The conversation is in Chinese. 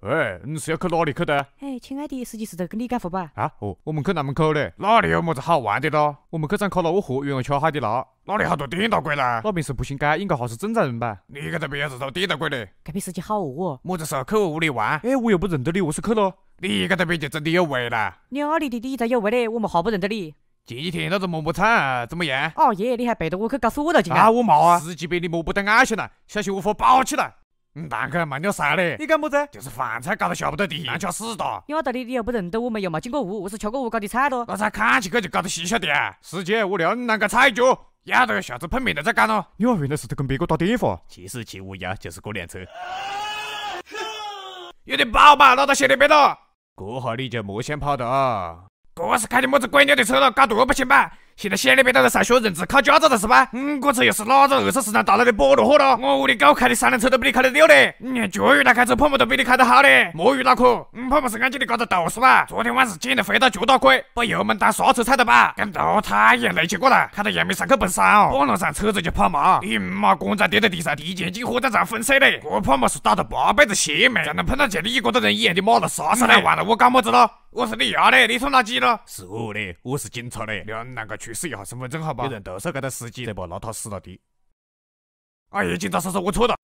哎，你是要去哪里去的？哎，亲爱的，司机是在跟你干活吧？啊哦，我们去南门口嘞，那里有么子好玩的咯？我们去尝烤拉个河鱼和吃海的捞，那里好多颠倒鬼啦，那边是步行街，应该还是正常人吧？你搿边子都颠倒鬼嘞？隔边司机好饿，哦，么子时候去我屋里玩？哎，我又不认得你，我是去咯。你搿边就真的有味了。哪里的你才有味呢？我们还不认得你。前几天那个摸摸啊、怎么样？哦耶，你还背着我去搞塑料钱？啊，我冇啊。司机别你摸不得俺钱了，小心我发包起来。你哪去买鸟啥嘞？你干么子？就是饭菜搞得下不得地，难吃死哒！你话到底，你又不认得我们，又没进过屋，我是吃过屋搞的菜咯。那咋看起去就搞得稀稀的？师姐，我料你啷个踩脚？丫的，下次碰面了再讲咯。你话原来是在跟别个打电话？七实七五呀，就是过辆车。有点饱吧？老大心得别多。过好，你就莫先跑的啊。这是开的么子鬼鸟的车了？搞毒不行吧？现在乡里边都在上学认字，考驾照了是吧？嗯，这车又是哪种二手市场打来的菠萝货咯？我屋里狗开的三轮车都比你开得溜嘞！连脚鱼那开车，怕不都比你开得好嘞？摸鱼脑壳，嗯，怕不是眼睛里搞着豆是吧？昨天晚上捡的肥皂脚大鬼，把油门当刹车踩的吧？跟轮胎一样累起过来，看到杨梅上去奔山哦，半路上车子就跑锚，你妈棺仔跌在地上，提前进火葬场分尸嘞！我怕不是打的八辈子邪门，才能碰到这里一个的人眼的马路杀上来玩了？我搞么子了？我是你爷的，你从哪几的？是我的，我是警察的，你啷个出示一下身份证好吧？有人投诉这个司机，的吧，那他死到底。哎呀，警察叔叔，我错了。